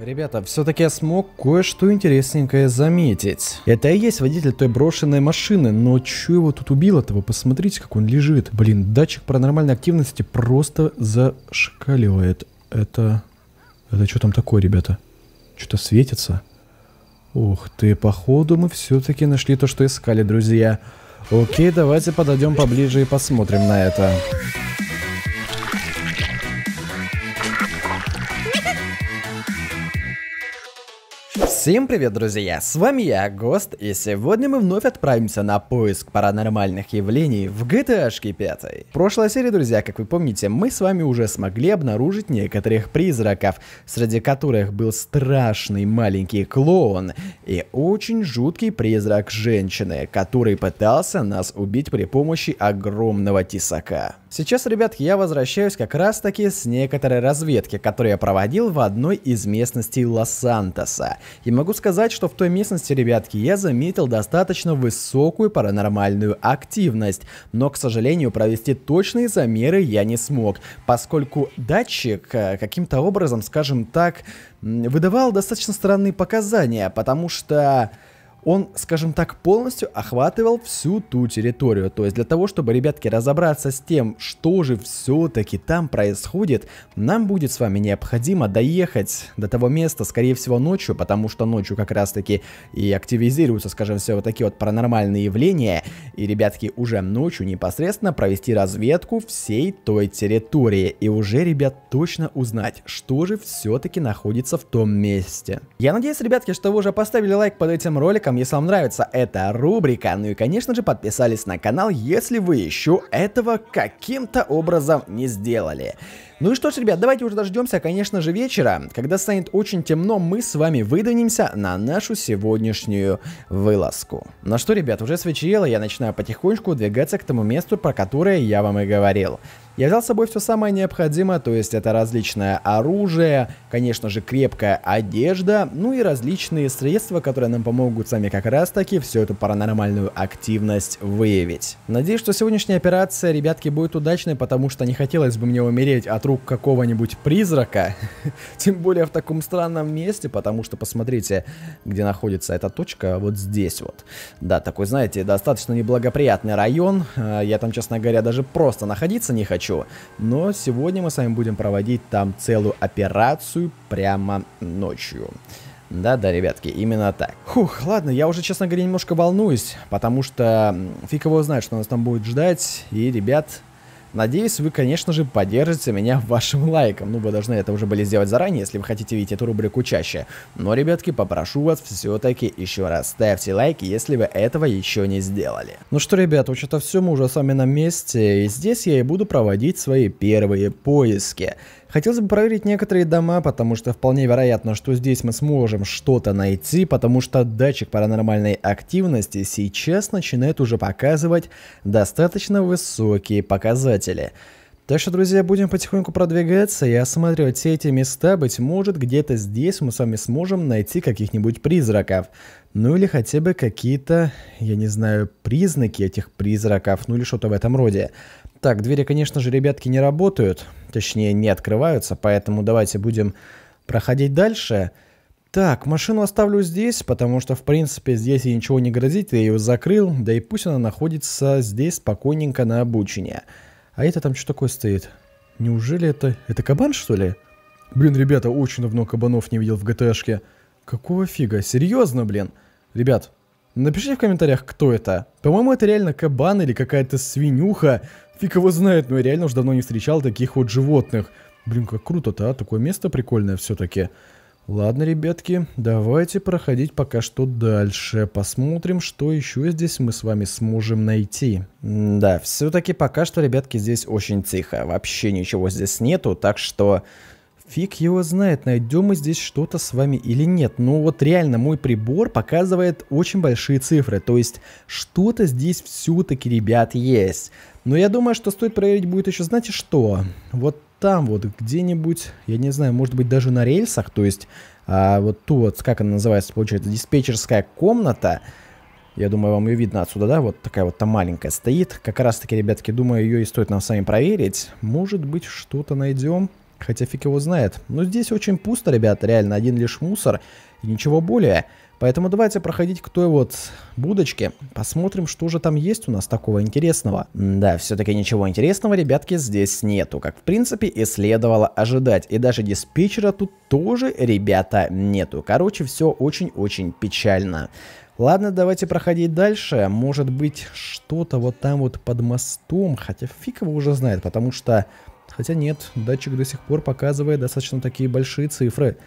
Ребята, все-таки я смог кое-что интересненькое заметить. Это и есть водитель той брошенной машины, но чё его тут убило-то? Вы посмотрите, как он лежит. Блин, датчик паранормальной активности просто зашкаливает. Это... Это что там такое, ребята? Что-то светится? Ух ты, походу мы все-таки нашли то, что искали, друзья. Окей, давайте подойдем поближе и посмотрим на это. Всем привет, друзья! С вами я, Гост, и сегодня мы вновь отправимся на поиск паранормальных явлений в GTA 5. В прошлой серии, друзья, как вы помните, мы с вами уже смогли обнаружить некоторых призраков, среди которых был страшный маленький клоун и очень жуткий призрак женщины, который пытался нас убить при помощи огромного тесака. Сейчас, ребят, я возвращаюсь как раз таки с некоторой разведки, которую я проводил в одной из местностей Лос-Сантоса. И могу сказать, что в той местности, ребятки, я заметил достаточно высокую паранормальную активность. Но, к сожалению, провести точные замеры я не смог, поскольку датчик э, каким-то образом, скажем так, выдавал достаточно странные показания, потому что он, скажем так, полностью охватывал всю ту территорию. То есть для того, чтобы, ребятки, разобраться с тем, что же все-таки там происходит, нам будет с вами необходимо доехать до того места, скорее всего, ночью, потому что ночью как раз-таки и активизируются, скажем, все вот такие вот паранормальные явления. И, ребятки, уже ночью непосредственно провести разведку всей той территории. И уже, ребят, точно узнать, что же все-таки находится в том месте. Я надеюсь, ребятки, что вы уже поставили лайк под этим роликом, лайком, если вам нравится эта рубрика, ну и конечно же подписались на канал, если вы еще этого каким-то образом не сделали. Ну и что ж, ребят, давайте уже дождемся, конечно же, вечера. Когда станет очень темно, мы с вами выдвинемся на нашу сегодняшнюю вылазку. Ну что, ребят, уже свечело, я начинаю потихонечку двигаться к тому месту, про которое я вам и говорил. Я взял с собой все самое необходимое, то есть это различное оружие, конечно же крепкая одежда, ну и различные средства, которые нам помогут сами как раз таки всю эту паранормальную активность выявить. Надеюсь, что сегодняшняя операция, ребятки, будет удачной, потому что не хотелось бы мне умереть от вокруг какого-нибудь призрака, тем более в таком странном месте, потому что посмотрите, где находится эта точка, вот здесь вот. Да, такой, знаете, достаточно неблагоприятный район, э, я там, честно говоря, даже просто находиться не хочу, но сегодня мы с вами будем проводить там целую операцию прямо ночью. Да-да, ребятки, именно так. Хух, ладно, я уже, честно говоря, немножко волнуюсь, потому что фиг его знает, что нас там будет ждать, и, ребят, Надеюсь, вы, конечно же, поддержите меня вашим лайком. Ну, вы должны это уже были сделать заранее, если вы хотите видеть эту рубрику чаще. Но, ребятки, попрошу вас все-таки еще раз ставьте лайк, если вы этого еще не сделали. Ну что, ребят, в общем все, мы уже с вами на месте. И здесь я и буду проводить свои первые поиски. Хотелось бы проверить некоторые дома, потому что вполне вероятно, что здесь мы сможем что-то найти, потому что датчик паранормальной активности сейчас начинает уже показывать достаточно высокие показатели. Так что, друзья, будем потихоньку продвигаться и осматривать все эти места. Быть может, где-то здесь мы с вами сможем найти каких-нибудь призраков. Ну или хотя бы какие-то, я не знаю, признаки этих призраков, ну или что-то в этом роде. Так, двери, конечно же, ребятки, не работают. Точнее, не открываются, поэтому давайте будем проходить дальше. Так, машину оставлю здесь, потому что, в принципе, здесь ей ничего не грозит. Я ее закрыл, да и пусть она находится здесь спокойненько на обучине. А это там что такое стоит? Неужели это... Это кабан, что ли? Блин, ребята, очень давно кабанов не видел в ГТшке. Какого фига? Серьезно, блин? Ребят, Напишите в комментариях, кто это. По-моему, это реально кабан или какая-то свинюха. Фиг его знает, но я реально уже давно не встречал таких вот животных. Блин, как круто-то, а? Такое место прикольное все-таки. Ладно, ребятки, давайте проходить пока что дальше. Посмотрим, что еще здесь мы с вами сможем найти. М да, все-таки пока что, ребятки, здесь очень тихо. Вообще ничего здесь нету, так что... Фиг его знает, найдем мы здесь что-то с вами или нет. Но вот реально мой прибор показывает очень большие цифры. То есть что-то здесь все-таки, ребят, есть. Но я думаю, что стоит проверить будет еще, знаете что? Вот там вот где-нибудь, я не знаю, может быть даже на рельсах. То есть а, вот ту вот, как она называется, получается, диспетчерская комната. Я думаю, вам ее видно отсюда, да? Вот такая вот там маленькая стоит. Как раз таки, ребятки, думаю, ее и стоит нам с вами проверить. Может быть, что-то найдем. Хотя фиг его знает. Но здесь очень пусто, ребята, реально. Один лишь мусор и ничего более. Поэтому давайте проходить к той вот будочке. Посмотрим, что же там есть у нас такого интересного. Да, все-таки ничего интересного, ребятки, здесь нету. Как, в принципе, и следовало ожидать. И даже диспетчера тут тоже, ребята, нету. Короче, все очень-очень печально. Ладно, давайте проходить дальше. Может быть, что-то вот там вот под мостом. Хотя фиг его уже знает, потому что Хотя нет, датчик до сих пор показывает достаточно такие большие цифры.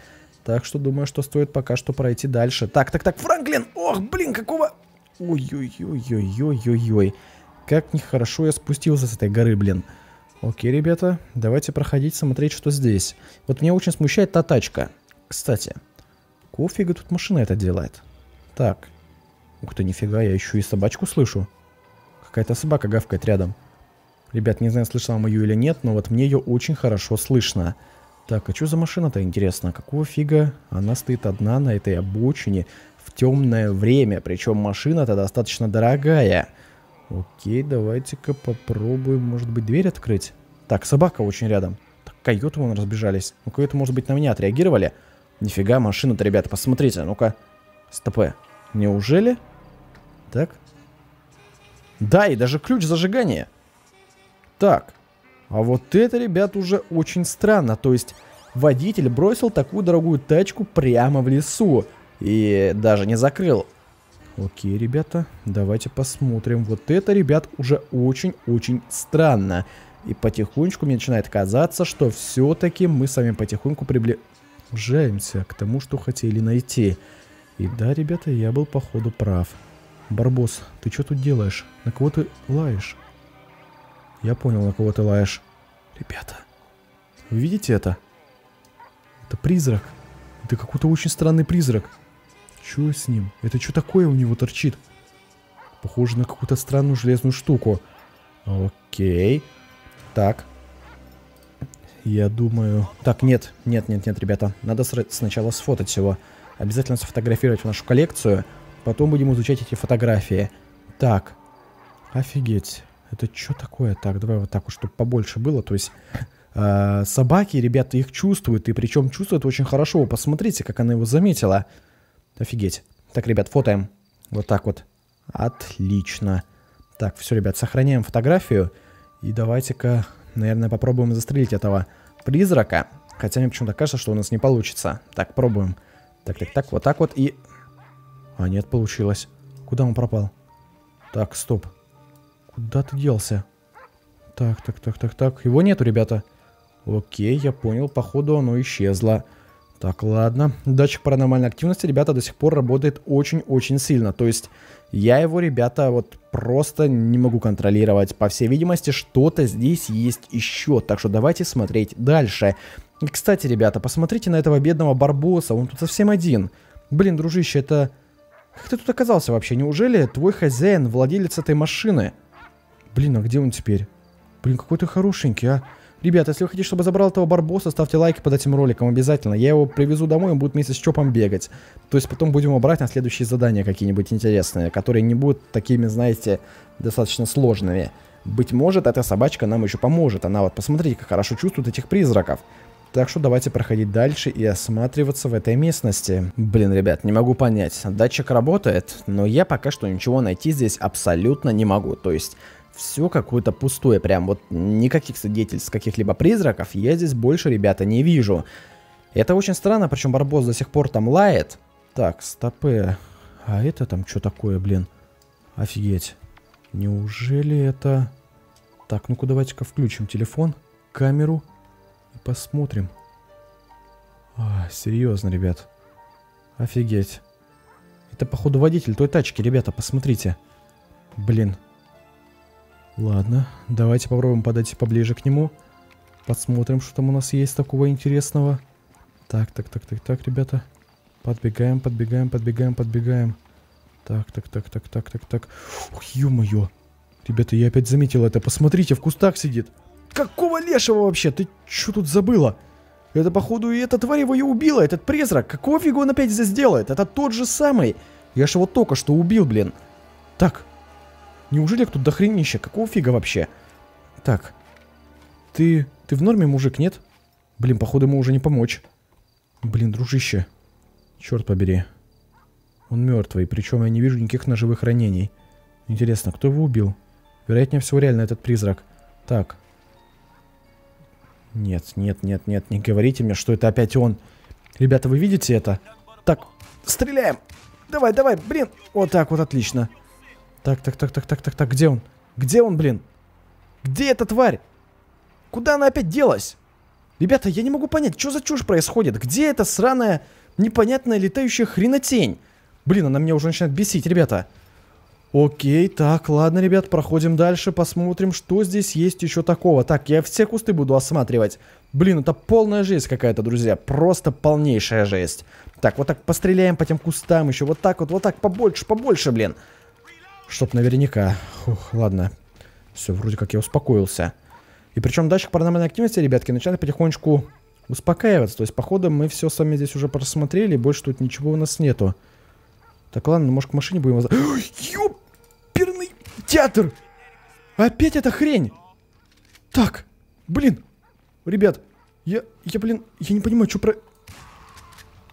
Так что думаю, что стоит пока что пройти дальше. Так, так, так, Франклин! Ох, блин, какого... Ой-ой-ой-ой-ой-ой-ой. Как нехорошо я спустился с этой горы, блин. Окей, ребята, давайте проходить, смотреть, что здесь. Вот меня очень смущает та тачка. Кстати, кофига тут машина это делает. Так. Ух ты, нифига, я еще и собачку слышу. Какая-то собака гавкает рядом. Ребят, не знаю, слышала мою или нет, но вот мне ее очень хорошо слышно. Так, а что за машина-то, интересно? Какого фига она стоит одна на этой обочине в темное время? Причем машина-то достаточно дорогая. Окей, давайте-ка попробуем, может быть, дверь открыть? Так, собака очень рядом. Так, койоты вон разбежались. Ну, койоты, может быть, на меня отреагировали? Нифига, машина-то, ребят, посмотрите, ну-ка. Стоп. Э, неужели? Так. Да, и даже ключ зажигания. Так, а вот это, ребят, уже очень странно. То есть водитель бросил такую дорогую тачку прямо в лесу и даже не закрыл. Окей, ребята, давайте посмотрим. Вот это, ребят, уже очень-очень странно. И потихонечку мне начинает казаться, что все-таки мы с вами потихоньку приближаемся к тому, что хотели найти. И да, ребята, я был походу прав. Барбос, ты что тут делаешь? На кого ты лаешь? Я понял, на кого ты лаешь. Ребята, вы видите это? Это призрак. Это какой-то очень странный призрак. Чё с ним? Это что такое у него торчит? Похоже на какую-то странную железную штуку. Окей. Так. Я думаю... Так, нет, нет, нет, нет, ребята. Надо сначала сфотать его. Обязательно сфотографировать в нашу коллекцию. Потом будем изучать эти фотографии. Так. Офигеть. Это что такое? Так, давай вот так вот, чтобы побольше было. То есть э, собаки, ребята, их чувствуют. И причем чувствуют очень хорошо. Посмотрите, как она его заметила. Офигеть. Так, ребят, фотоем. Вот так вот. Отлично. Так, все, ребят, сохраняем фотографию. И давайте-ка, наверное, попробуем застрелить этого призрака. Хотя мне почему-то кажется, что у нас не получится. Так, пробуем. Так, так, так, вот так вот и... А, нет, получилось. Куда он пропал? Так, стоп. Куда ты делся? Так, так, так, так, так. Его нету, ребята. Окей, я понял. Походу оно исчезло. Так, ладно. Датчик паранормальной активности, ребята, до сих пор работает очень-очень сильно. То есть я его, ребята, вот просто не могу контролировать. По всей видимости, что-то здесь есть еще. Так что давайте смотреть дальше. И, кстати, ребята, посмотрите на этого бедного Барбоса. Он тут совсем один. Блин, дружище, это... Как ты тут оказался вообще? Неужели твой хозяин владелец этой машины? Блин, а где он теперь? Блин, какой ты хорошенький, а. Ребята, если вы хотите, чтобы я забрал этого барбоса, ставьте лайки под этим роликом обязательно. Я его привезу домой, он будет вместе с Чопом бегать. То есть потом будем его брать на следующие задания какие-нибудь интересные, которые не будут такими, знаете, достаточно сложными. Быть может, эта собачка нам еще поможет. Она вот, посмотрите, как хорошо чувствует этих призраков. Так что давайте проходить дальше и осматриваться в этой местности. Блин, ребят, не могу понять. Датчик работает, но я пока что ничего найти здесь абсолютно не могу. То есть все какое-то пустое, прям вот никаких свидетельств каких-либо призраков я здесь больше, ребята, не вижу. Это очень странно, причем Барбос до сих пор там лает. Так, стопы. А это там что такое, блин? Офигеть. Неужели это... Так, ну-ка давайте-ка включим телефон, камеру и посмотрим. А, серьезно, ребят. Офигеть. Это, походу, водитель той тачки, ребята, посмотрите. Блин. Ладно, давайте попробуем подойти поближе к нему. Посмотрим, что там у нас есть такого интересного. Так, так, так, так, так, ребята. Подбегаем, подбегаем, подбегаем, подбегаем. Так, так, так, так, так, так, так. Ё-моё. Ребята, я опять заметил это. Посмотрите, в кустах сидит. Какого лешего вообще? Ты что тут забыла? Это, походу, и эта тварь его и убила, этот призрак. Какого фига он опять здесь делает? Это тот же самый. Я же его только что убил, блин. Так, Неужели кто-то дохренища? Какого фига вообще? Так. Ты... Ты в норме, мужик, нет? Блин, походу ему уже не помочь. Блин, дружище. Черт побери. Он мертвый, причем я не вижу никаких ножевых ранений. Интересно, кто его убил? Вероятнее всего, реально этот призрак. Так. Нет, нет, нет, нет, не говорите мне, что это опять он. Ребята, вы видите это? Так, стреляем. Давай, давай, блин. Вот так вот, отлично. Отлично. Так, так, так, так, так, так, так, где он? Где он, блин? Где эта тварь? Куда она опять делась? Ребята, я не могу понять, что за чушь происходит? Где эта сраная, непонятная летающая хренотень? Блин, она меня уже начинает бесить, ребята. Окей, так, ладно, ребят, проходим дальше, посмотрим, что здесь есть еще такого. Так, я все кусты буду осматривать. Блин, это полная жесть какая-то, друзья, просто полнейшая жесть. Так, вот так постреляем по тем кустам еще, вот так вот, вот так, побольше, побольше, блин. Блин. Чтоб наверняка. Фух, ладно. Все, вроде как я успокоился. И причем датчик паранормальной активности, ребятки, начинает потихонечку успокаиваться. То есть, походу, мы все с вами здесь уже просмотрели. Больше тут ничего у нас нету. Так, ладно, может, к машине будем... Ёперный театр! Опять эта хрень! Так, блин, ребят, я, я, блин, я не понимаю, что про...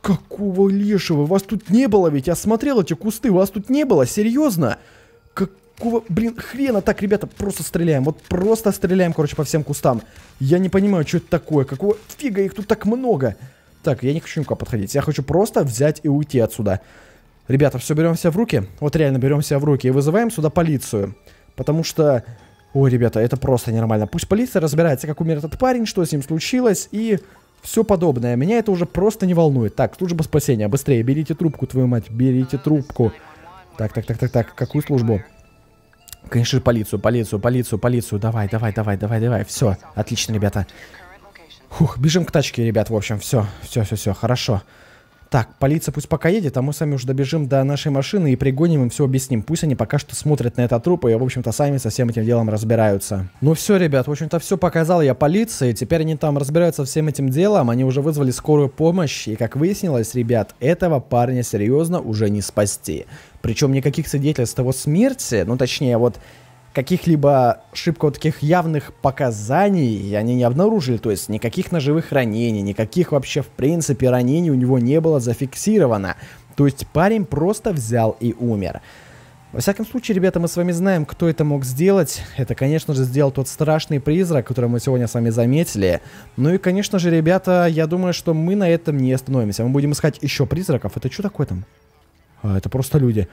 Какого лешего? Вас тут не было ведь, я смотрел эти кусты, вас тут не было, серьезно? Серьезно? какого, блин, хрена? Так, ребята, просто стреляем. Вот просто стреляем, короче, по всем кустам. Я не понимаю, что это такое. Какого фига их тут так много? Так, я не хочу никуда подходить. Я хочу просто взять и уйти отсюда. Ребята, все берем себя в руки. Вот реально берем себя в руки. И вызываем сюда полицию. Потому что... Ой, ребята, это просто ненормально. Пусть полиция разбирается, как умер этот парень, что с ним случилось и все подобное. Меня это уже просто не волнует. Так, служба спасения, быстрее, берите трубку, твою мать, берите трубку. Так, так, так, так, так, какую службу? Конечно же, полицию, полицию, полицию, полицию. Давай, давай, давай, давай, давай. Все, отлично, ребята. Фух, бежим к тачке, ребят, в общем, все, все, все, все, хорошо. Так, полиция пусть пока едет, а мы сами уже добежим до нашей машины и пригоним им все объясним. Пусть они пока что смотрят на этот труп и, в общем-то, сами со всем этим делом разбираются. Ну все, ребят, в общем-то, все показал я полиции. Теперь они там разбираются всем этим делом. Они уже вызвали скорую помощь. И, как выяснилось, ребят, этого парня серьезно уже не спасти. Причем никаких свидетельств того смерти, ну точнее вот каких-либо шибко вот таких явных показаний они не обнаружили, то есть никаких ножевых ранений, никаких вообще в принципе ранений у него не было зафиксировано. То есть парень просто взял и умер. Во всяком случае, ребята, мы с вами знаем, кто это мог сделать. Это, конечно же, сделал тот страшный призрак, который мы сегодня с вами заметили. Ну и, конечно же, ребята, я думаю, что мы на этом не остановимся. Мы будем искать еще призраков. Это что такое там? А, это просто люди.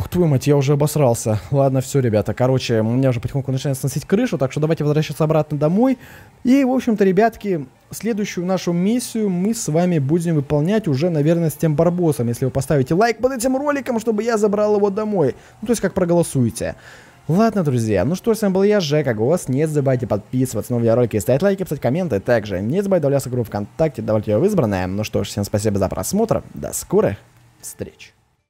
Ух твою мать, я уже обосрался. Ладно, все, ребята. Короче, у меня уже потихоньку начинает сносить крышу, так что давайте возвращаться обратно домой. И, в общем-то, ребятки, следующую нашу миссию мы с вами будем выполнять уже, наверное, с тем Барбосом. Если вы поставите лайк под этим роликом, чтобы я забрал его домой. Ну, то есть, как проголосуете. Ладно, друзья, ну что, с вами был я, Жека Гос. Не забывайте подписываться на новые видеоролики, ставить лайки, писать комменты. Также не забывайте добавляться в группу ВКонтакте, добавить ее в избранное. Ну что ж, всем спасибо за просмотр. До скорых встреч.